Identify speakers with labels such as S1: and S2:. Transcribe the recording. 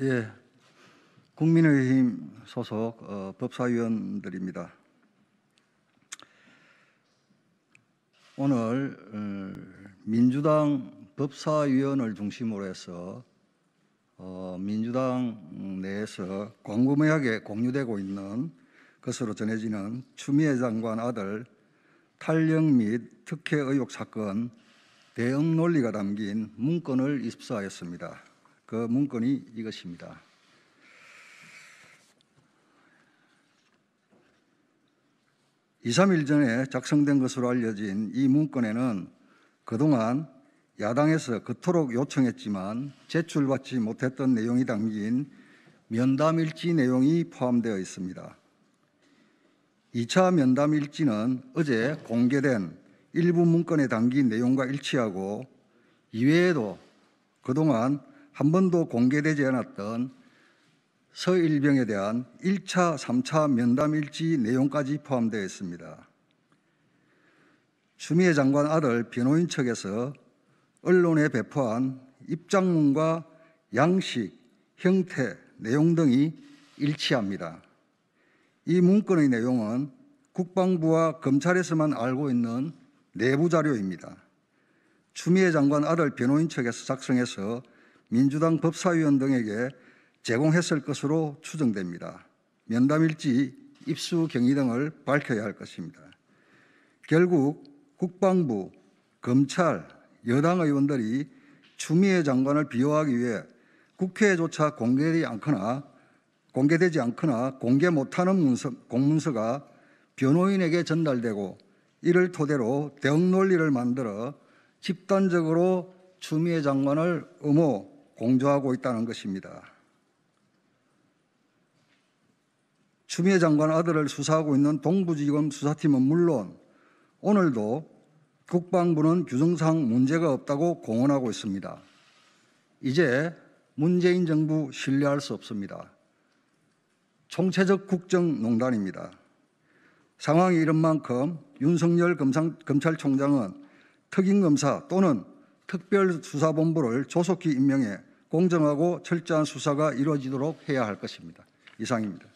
S1: 예, 국민의힘 소속 어, 법사위원들입니다. 오늘 어, 민주당 법사위원을 중심으로 해서 어, 민주당 내에서 광범위하게 공유되고 있는 것으로 전해지는 추미애 장관 아들 탄력 및 특혜 의혹 사건 대응 논리가 담긴 문건을 입사했습니다. 그 문건이 이것입니다. 2, 3일 전에 작성된 것으로 알려진 이 문건에는 그동안 야당에서 그토록 요청했지만 제출받지 못했던 내용이 담긴 면담일지 내용이 포함되어 있습니다. 2차 면담일지는 어제 공개된 일부 문건에 담긴 내용과 일치하고 이외에도 그동안 한 번도 공개되지 않았던 서일병에 대한 1차, 3차 면담 일지 내용까지 포함되어 있습니다. 추미애 장관 아들 변호인 측에서 언론에 배포한 입장문과 양식, 형태, 내용 등이 일치합니다. 이 문건의 내용은 국방부와 검찰에서만 알고 있는 내부 자료입니다. 추미애 장관 아들 변호인 측에서 작성해서 민주당 법사위원 등에게 제공했을 것으로 추정됩니다. 면담일지, 입수 경위 등을 밝혀야 할 것입니다. 결국 국방부, 검찰, 여당 의원들이 추미애 장관을 비호하기 위해 국회조차 공개되지 않거나 공개되지 않거나 공개 못하는 문서, 공문서가 변호인에게 전달되고 이를 토대로 대응 논리를 만들어 집단적으로 추미애 장관을 음모 공조하고 있다는 것입니다. 추미애 장관 아들을 수사하고 있는 동부지검 수사팀은 물론 오늘도 국방부는 규정상 문제가 없다고 공언하고 있습니다. 이제 문재인 정부 신뢰할 수 없습니다. 총체적 국정농단입니다. 상황이 이런 만큼 윤석열 검상, 검찰총장은 특임검사 또는 특별수사본부를 조속히 임명해 공정하고 철저한 수사가 이루어지도록 해야 할 것입니다. 이상입니다.